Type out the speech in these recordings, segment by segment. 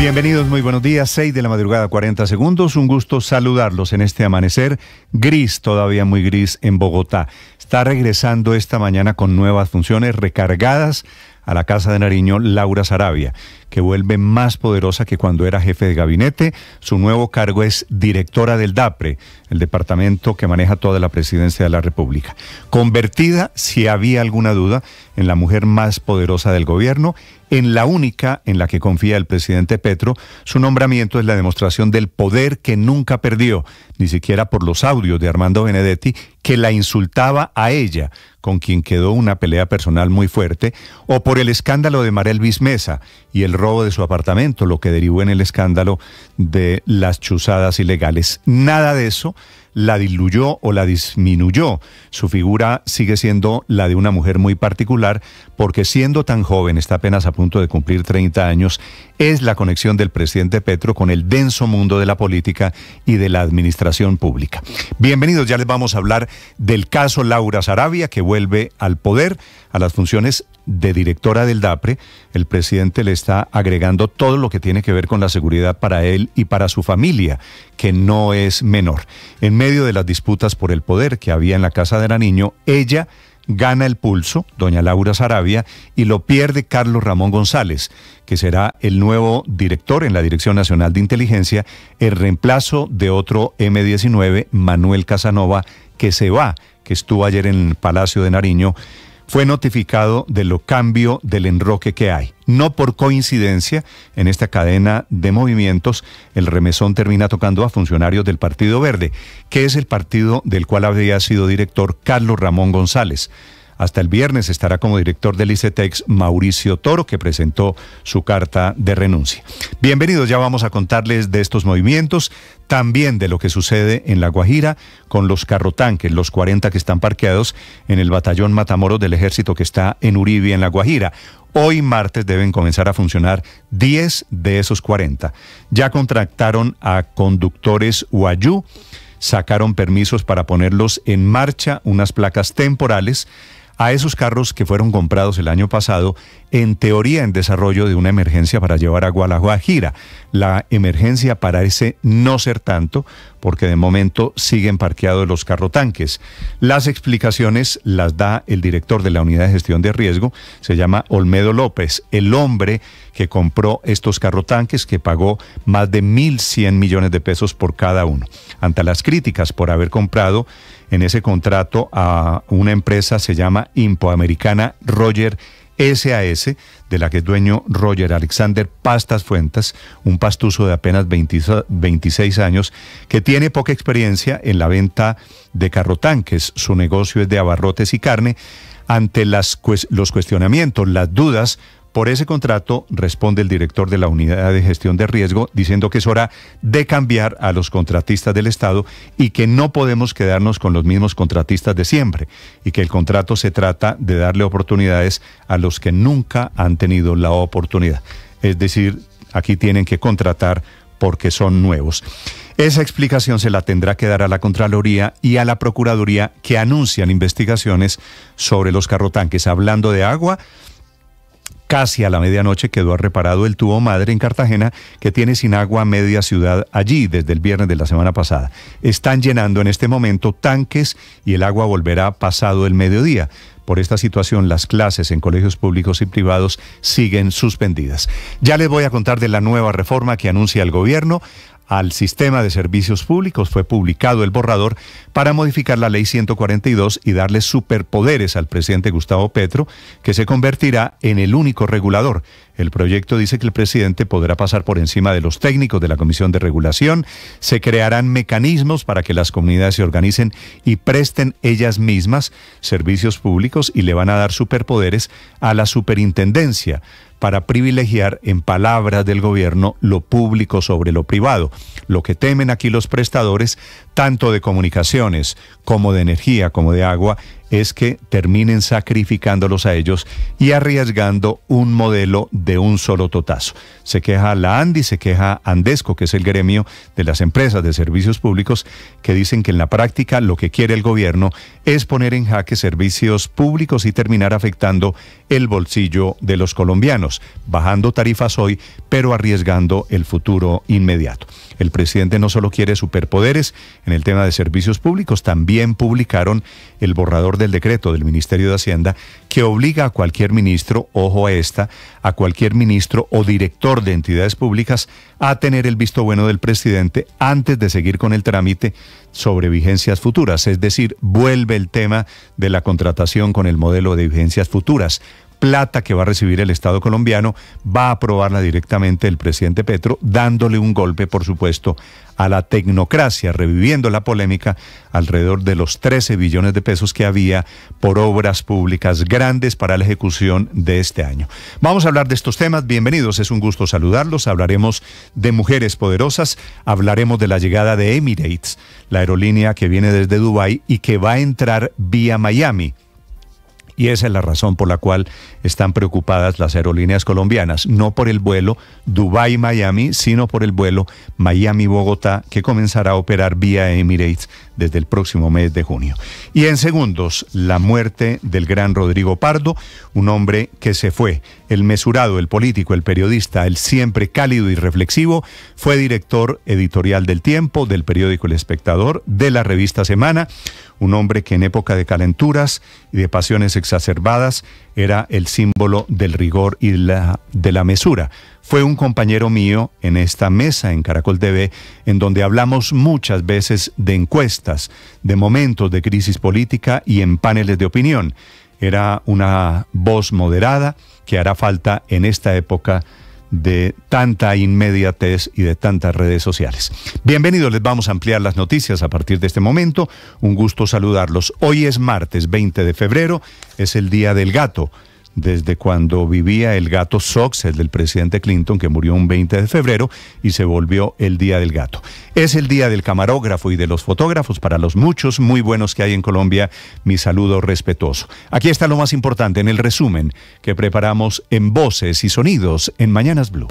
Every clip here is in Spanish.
Bienvenidos, muy buenos días, 6 de la madrugada, 40 segundos. Un gusto saludarlos en este amanecer gris, todavía muy gris en Bogotá. Está regresando esta mañana con nuevas funciones recargadas a la Casa de Nariño Laura Sarabia, que vuelve más poderosa que cuando era jefe de gabinete. Su nuevo cargo es directora del DAPRE, el departamento que maneja toda la presidencia de la República. Convertida, si había alguna duda, en la mujer más poderosa del gobierno, en la única en la que confía el presidente Petro, su nombramiento es la demostración del poder que nunca perdió, ni siquiera por los audios de Armando Benedetti, que la insultaba a ella con quien quedó una pelea personal muy fuerte, o por el escándalo de Marel Mesa y el robo de su apartamento, lo que derivó en el escándalo de las chuzadas ilegales. Nada de eso la diluyó o la disminuyó. Su figura sigue siendo la de una mujer muy particular porque siendo tan joven, está apenas a punto de cumplir 30 años, es la conexión del presidente Petro con el denso mundo de la política y de la administración pública. Bienvenidos, ya les vamos a hablar del caso Laura Sarabia que vuelve al poder, a las funciones de directora del DAPRE, el presidente le está agregando todo lo que tiene que ver con la seguridad para él y para su familia, que no es menor. En medio de las disputas por el poder que había en la casa de Nariño, ella gana el pulso, doña Laura Sarabia, y lo pierde Carlos Ramón González, que será el nuevo director en la Dirección Nacional de Inteligencia, el reemplazo de otro M19, Manuel Casanova, que se va, que estuvo ayer en el Palacio de Nariño fue notificado de lo cambio del enroque que hay. No por coincidencia, en esta cadena de movimientos, el remesón termina tocando a funcionarios del Partido Verde, que es el partido del cual había sido director Carlos Ramón González. Hasta el viernes estará como director del ICETEX Mauricio Toro, que presentó su carta de renuncia. Bienvenidos, ya vamos a contarles de estos movimientos, también de lo que sucede en La Guajira con los carrotanques, los 40 que están parqueados en el batallón Matamoros del ejército que está en Uribia, en La Guajira. Hoy martes deben comenzar a funcionar 10 de esos 40. Ya contrataron a conductores Huayú, sacaron permisos para ponerlos en marcha, unas placas temporales a esos carros que fueron comprados el año pasado, en teoría en desarrollo de una emergencia para llevar agua a la La emergencia parece no ser tanto, porque de momento siguen parqueados los carrotanques. Las explicaciones las da el director de la unidad de gestión de riesgo, se llama Olmedo López, el hombre que compró estos carrotanques que pagó más de 1.100 millones de pesos por cada uno. Ante las críticas por haber comprado en ese contrato a una empresa, se llama Impoamericana Roger SAS, de la que es dueño Roger Alexander Pastas Fuentes, un pastuso de apenas 26 años que tiene poca experiencia en la venta de carrotanques. Su negocio es de abarrotes y carne. Ante los cuestionamientos, las dudas por ese contrato responde el director de la Unidad de Gestión de Riesgo diciendo que es hora de cambiar a los contratistas del Estado y que no podemos quedarnos con los mismos contratistas de siempre y que el contrato se trata de darle oportunidades a los que nunca han tenido la oportunidad. Es decir, aquí tienen que contratar porque son nuevos. Esa explicación se la tendrá que dar a la Contraloría y a la Procuraduría que anuncian investigaciones sobre los carrotanques. Hablando de agua, Casi a la medianoche quedó reparado el tubo madre en Cartagena, que tiene sin agua media ciudad allí desde el viernes de la semana pasada. Están llenando en este momento tanques y el agua volverá pasado el mediodía. Por esta situación, las clases en colegios públicos y privados siguen suspendidas. Ya les voy a contar de la nueva reforma que anuncia el gobierno al sistema de servicios públicos fue publicado el borrador para modificar la ley 142 y darle superpoderes al presidente Gustavo Petro, que se convertirá en el único regulador. El proyecto dice que el presidente podrá pasar por encima de los técnicos de la Comisión de Regulación, se crearán mecanismos para que las comunidades se organicen y presten ellas mismas servicios públicos y le van a dar superpoderes a la superintendencia para privilegiar, en palabras del gobierno, lo público sobre lo privado. Lo que temen aquí los prestadores, tanto de comunicaciones como de energía, como de agua, es que terminen sacrificándolos a ellos y arriesgando un modelo de un solo totazo. Se queja la ANDI, se queja Andesco, que es el gremio de las empresas de servicios públicos, que dicen que en la práctica lo que quiere el gobierno es poner en jaque servicios públicos y terminar afectando el bolsillo de los colombianos, bajando tarifas hoy, pero arriesgando el futuro inmediato. El presidente no solo quiere superpoderes en el tema de servicios públicos, también publicaron el borrador del decreto del Ministerio de Hacienda que obliga a cualquier ministro, ojo a esta, a cualquier ministro o director de entidades públicas a tener el visto bueno del presidente antes de seguir con el trámite sobre vigencias futuras. Es decir, vuelve el tema de la contratación con el modelo de vigencias futuras plata que va a recibir el Estado colombiano, va a aprobarla directamente el presidente Petro, dándole un golpe, por supuesto, a la tecnocracia, reviviendo la polémica alrededor de los 13 billones de pesos que había por obras públicas grandes para la ejecución de este año. Vamos a hablar de estos temas, bienvenidos, es un gusto saludarlos, hablaremos de mujeres poderosas, hablaremos de la llegada de Emirates, la aerolínea que viene desde Dubái y que va a entrar vía Miami. Y esa es la razón por la cual están preocupadas las aerolíneas colombianas, no por el vuelo Dubái-Miami, sino por el vuelo Miami-Bogotá, que comenzará a operar vía Emirates desde el próximo mes de junio. Y en segundos, la muerte del gran Rodrigo Pardo, un hombre que se fue, el mesurado, el político, el periodista, el siempre cálido y reflexivo, fue director editorial del Tiempo, del periódico El Espectador, de la revista Semana, un hombre que en época de calenturas y de pasiones era el símbolo del rigor y la, de la mesura. Fue un compañero mío en esta mesa en Caracol TV, en donde hablamos muchas veces de encuestas, de momentos de crisis política y en paneles de opinión. Era una voz moderada que hará falta en esta época de tanta inmediatez y de tantas redes sociales. Bienvenidos, les vamos a ampliar las noticias a partir de este momento. Un gusto saludarlos. Hoy es martes 20 de febrero, es el Día del Gato desde cuando vivía el gato Sox, el del presidente Clinton, que murió un 20 de febrero y se volvió el Día del Gato. Es el Día del Camarógrafo y de los Fotógrafos para los muchos muy buenos que hay en Colombia. Mi saludo respetuoso. Aquí está lo más importante en el resumen que preparamos en voces y sonidos en Mañanas Blue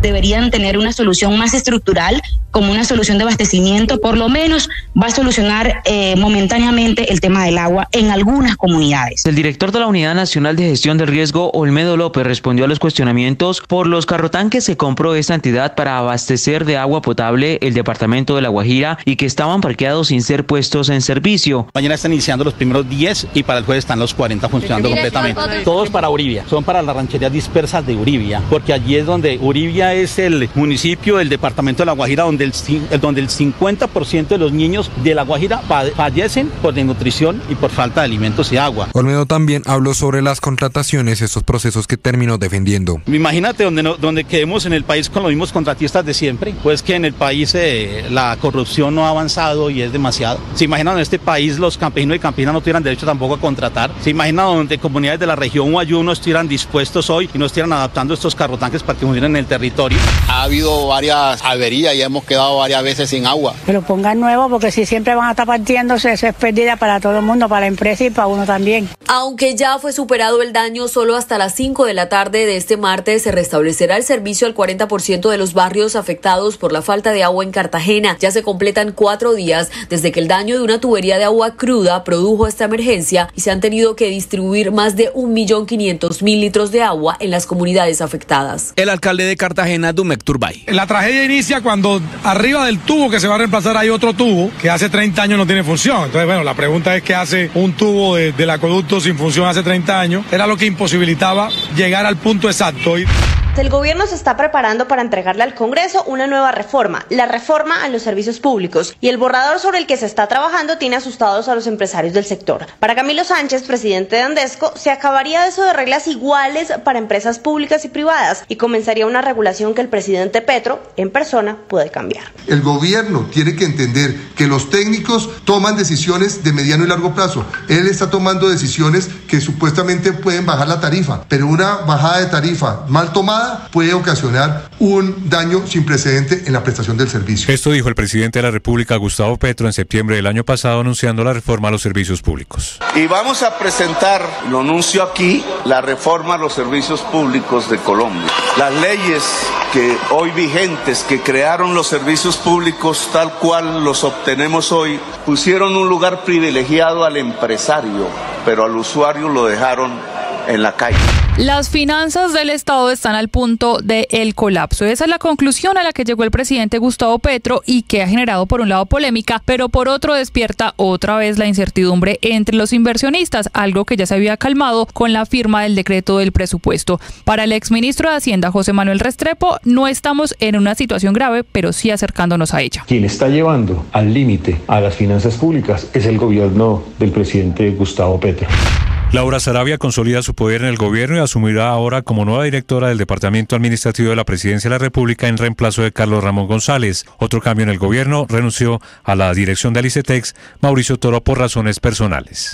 deberían tener una solución más estructural como una solución de abastecimiento, por lo menos va a solucionar eh, momentáneamente el tema del agua en algunas comunidades. El director de la Unidad Nacional de Gestión del Riesgo, Olmedo López, respondió a los cuestionamientos por los carrotanques que compró esta entidad para abastecer de agua potable el departamento de La Guajira y que estaban parqueados sin ser puestos en servicio. Mañana están iniciando los primeros 10 y para el jueves están los 40 funcionando completamente. Todos para Uribia, son para las rancherías dispersas de Uribia, porque allí es donde Uribia es el municipio del departamento de La Guajira donde el, donde el 50% de los niños de La Guajira fallecen por desnutrición y por falta de alimentos y agua. Olmedo también habló sobre las contrataciones, esos procesos que terminó defendiendo. Imagínate donde, donde quedemos en el país con los mismos contratistas de siempre, pues que en el país eh, la corrupción no ha avanzado y es demasiado. Se imagina en este país los campesinos y campinas no tuvieran derecho tampoco a contratar. Se imagina donde comunidades de la región o no estuvieran dispuestos hoy y no estuvieran adaptando estos carrotanques para que murieran en el territorio ha habido varias averías y hemos quedado varias veces sin agua. Pero pongan nuevo porque si siempre van a estar partiéndose, eso es pérdida para todo el mundo, para la empresa y para uno también. Aunque ya fue superado el daño, solo hasta las 5 de la tarde de este martes se restablecerá el servicio al 40% de los barrios afectados por la falta de agua en Cartagena. Ya se completan cuatro días desde que el daño de una tubería de agua cruda produjo esta emergencia y se han tenido que distribuir más de 1.500.000 litros de agua en las comunidades afectadas. El alcalde de Cartagena en Adumecturbay. La tragedia inicia cuando arriba del tubo que se va a reemplazar hay otro tubo que hace 30 años no tiene función. Entonces, bueno, la pregunta es qué hace un tubo del acueducto sin función hace 30 años. Era lo que imposibilitaba llegar al punto exacto. Y... El gobierno se está preparando para entregarle al Congreso una nueva reforma, la reforma a los servicios públicos, y el borrador sobre el que se está trabajando tiene asustados a los empresarios del sector. Para Camilo Sánchez, presidente de Andesco, se acabaría eso de reglas iguales para empresas públicas y privadas y comenzaría una regulación que el presidente Petro, en persona, puede cambiar. El gobierno tiene que entender que los técnicos toman decisiones de mediano y largo plazo. Él está tomando decisiones que supuestamente pueden bajar la tarifa, pero una bajada de tarifa mal tomada puede ocasionar un daño sin precedente en la prestación del servicio. Esto dijo el presidente de la República, Gustavo Petro, en septiembre del año pasado, anunciando la reforma a los servicios públicos. Y vamos a presentar, lo anuncio aquí, la reforma a los servicios públicos de Colombia. Las leyes que hoy vigentes, que crearon los servicios públicos tal cual los obtenemos hoy, pusieron un lugar privilegiado al empresario, pero al usuario lo dejaron en la calle. Las finanzas del Estado están al punto del colapso. Esa es la conclusión a la que llegó el presidente Gustavo Petro y que ha generado por un lado polémica, pero por otro despierta otra vez la incertidumbre entre los inversionistas, algo que ya se había calmado con la firma del decreto del presupuesto. Para el exministro de Hacienda José Manuel Restrepo, no estamos en una situación grave, pero sí acercándonos a ella. Quien está llevando al límite a las finanzas públicas es el gobierno del presidente Gustavo Petro. Laura Sarabia consolida su poder en el gobierno y asumirá ahora como nueva directora del Departamento Administrativo de la Presidencia de la República en reemplazo de Carlos Ramón González. Otro cambio en el gobierno renunció a la dirección de Alicetex Mauricio Toro por razones personales.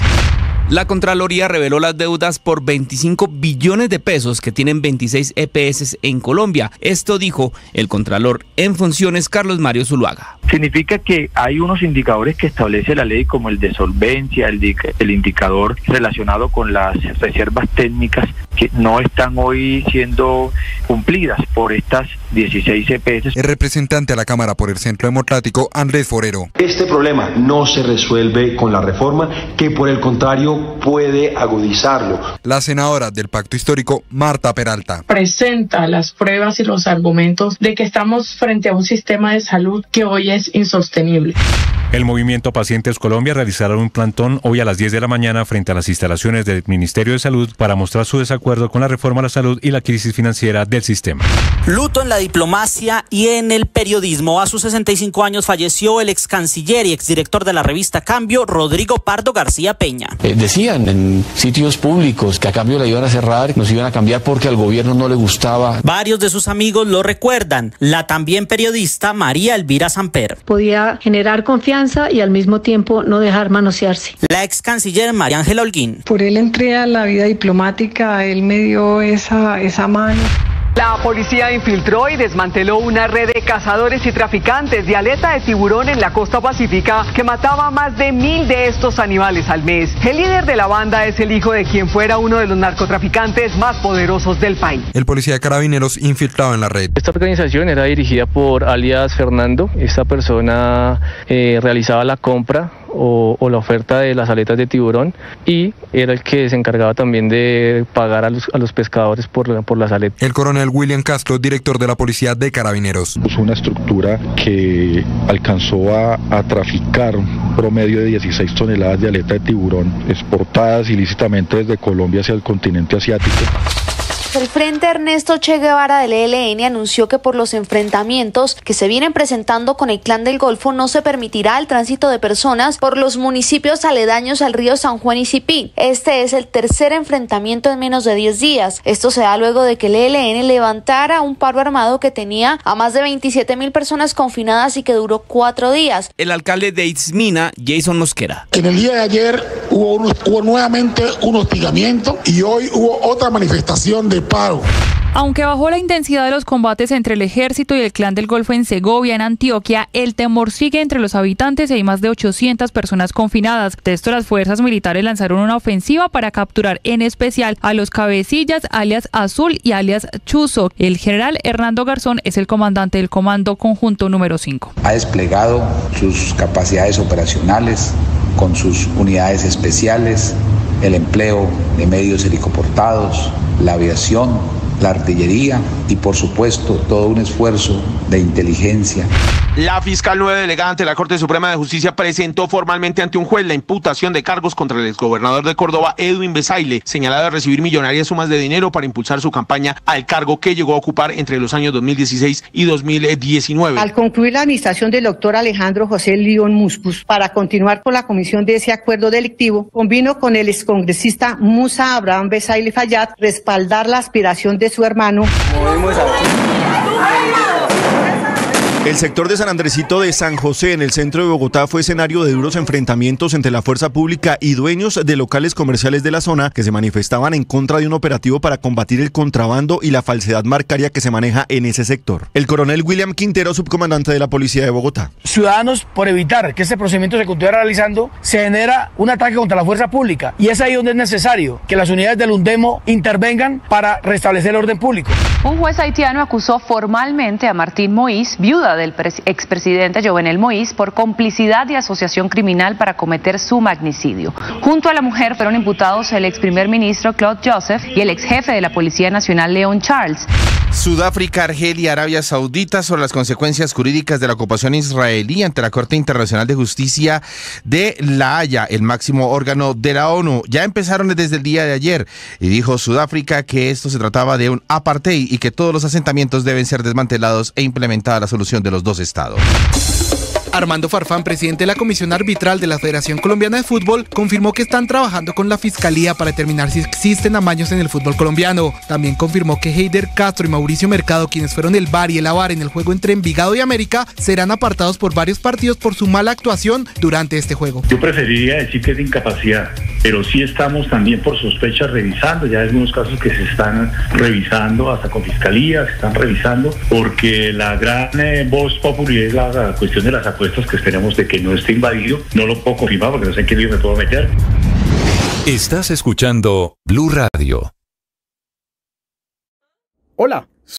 La Contraloría reveló las deudas por 25 billones de pesos que tienen 26 EPS en Colombia. Esto dijo el Contralor en funciones Carlos Mario Zuluaga. Significa que hay unos indicadores que establece la ley como el de solvencia, el, el indicador relacionado con las reservas técnicas que no están hoy siendo cumplidas por estas 16 EPS. El representante a la Cámara por el Centro Democrático, Andrés Forero. Este problema no se resuelve con la reforma, que por el contrario puede agudizarlo. La senadora del Pacto Histórico, Marta Peralta. Presenta las pruebas y los argumentos de que estamos frente a un sistema de salud que hoy es insostenible. El movimiento Pacientes Colombia realizará un plantón hoy a las 10 de la mañana frente a las instalaciones del Ministerio de Salud para mostrar su desacuerdo con la reforma a la salud y la crisis financiera del sistema. Luto en la diplomacia y en el periodismo. A sus 65 años falleció el ex canciller y ex director de la revista Cambio, Rodrigo Pardo García Peña. Eh, decían en sitios públicos que a cambio la iban a cerrar, nos iban a cambiar porque al gobierno no le gustaba. Varios de sus amigos lo recuerdan, la también periodista María Elvira Samper. Podía generar confianza y al mismo tiempo no dejar manosearse. La ex canciller María Ángela Holguín. Por él entré a la vida diplomática, él me dio esa, esa mano. La policía infiltró y desmanteló una red de cazadores y traficantes de aleta de tiburón en la costa pacífica que mataba más de mil de estos animales al mes. El líder de la banda es el hijo de quien fuera uno de los narcotraficantes más poderosos del país. El policía de carabineros infiltrado en la red. Esta organización era dirigida por alias Fernando. Esta persona eh, realizaba la compra o, la oferta de las aletas de tiburón y era el que se encargaba también de pagar a los, pescadores por, por las aletas. El coronel William Castro, director de la policía de Carabineros. es una estructura que alcanzó a, traficar un promedio de 16 toneladas de aleta de tiburón exportadas ilícitamente desde Colombia hacia el continente asiático el frente, Ernesto Che Guevara del ELN anunció que por los enfrentamientos que se vienen presentando con el Clan del Golfo no se permitirá el tránsito de personas por los municipios aledaños al río San Juan y Sipí. Este es el tercer enfrentamiento en menos de 10 días. Esto se da luego de que el ELN levantara un paro armado que tenía a más de 27 mil personas confinadas y que duró cuatro días. El alcalde de Itzmina, Jason Mosquera. En el día de ayer hubo nuevamente un hostigamiento y hoy hubo otra manifestación de aunque bajó la intensidad de los combates entre el ejército y el clan del Golfo en Segovia, en Antioquia, el temor sigue entre los habitantes y hay más de 800 personas confinadas. De esto, las fuerzas militares lanzaron una ofensiva para capturar en especial a los cabecillas alias Azul y alias Chuzo. El general Hernando Garzón es el comandante del Comando Conjunto número 5. Ha desplegado sus capacidades operacionales con sus unidades especiales el empleo de medios helicoportados, la aviación, la artillería y por supuesto todo un esfuerzo de inteligencia. La fiscal 9 delegada ante la Corte Suprema de Justicia presentó formalmente ante un juez la imputación de cargos contra el exgobernador de Córdoba, Edwin Besaile, señalado de recibir millonarias sumas de dinero para impulsar su campaña al cargo que llegó a ocupar entre los años 2016 y 2019. Al concluir la administración del doctor Alejandro José León Muscus, para continuar con la comisión de ese acuerdo delictivo, convino con el excongresista Musa Abraham Besaile Fayad respaldar la aspiración de de su hermano. Movemos aquí. El sector de San Andresito de San José, en el centro de Bogotá, fue escenario de duros enfrentamientos entre la fuerza pública y dueños de locales comerciales de la zona que se manifestaban en contra de un operativo para combatir el contrabando y la falsedad marcaria que se maneja en ese sector. El coronel William Quintero, subcomandante de la Policía de Bogotá. Ciudadanos, por evitar que este procedimiento se continúe realizando, se genera un ataque contra la fuerza pública y es ahí donde es necesario que las unidades del UNDEMO intervengan para restablecer el orden público. Un juez haitiano acusó formalmente a Martín Mois viuda del expresidente Jovenel Moïse por complicidad y asociación criminal para cometer su magnicidio. Junto a la mujer fueron imputados el ex primer ministro Claude Joseph y el ex jefe de la Policía Nacional Leon Charles. Sudáfrica, Argelia y Arabia Saudita sobre las consecuencias jurídicas de la ocupación israelí ante la Corte Internacional de Justicia de La Haya, el máximo órgano de la ONU. Ya empezaron desde el día de ayer y dijo Sudáfrica que esto se trataba de un apartheid y que todos los asentamientos deben ser desmantelados e implementada la solución de los dos estados. Armando Farfán, presidente de la Comisión Arbitral de la Federación Colombiana de Fútbol, confirmó que están trabajando con la Fiscalía para determinar si existen amaños en el fútbol colombiano. También confirmó que Heider Castro y Mauricio Mercado, quienes fueron el VAR y el AVAR en el juego entre Envigado y América, serán apartados por varios partidos por su mala actuación durante este juego. Yo preferiría decir que es incapacidad, pero sí estamos también por sospecha revisando, ya hay algunos casos que se están revisando hasta con fiscalía, se están revisando, porque la gran eh, voz popular es la, cuestión de las apuestas que esperemos de que no esté invadido, no lo puedo confirmar porque no sé en qué lío me puedo meter. Estás escuchando Blue Radio. Hola,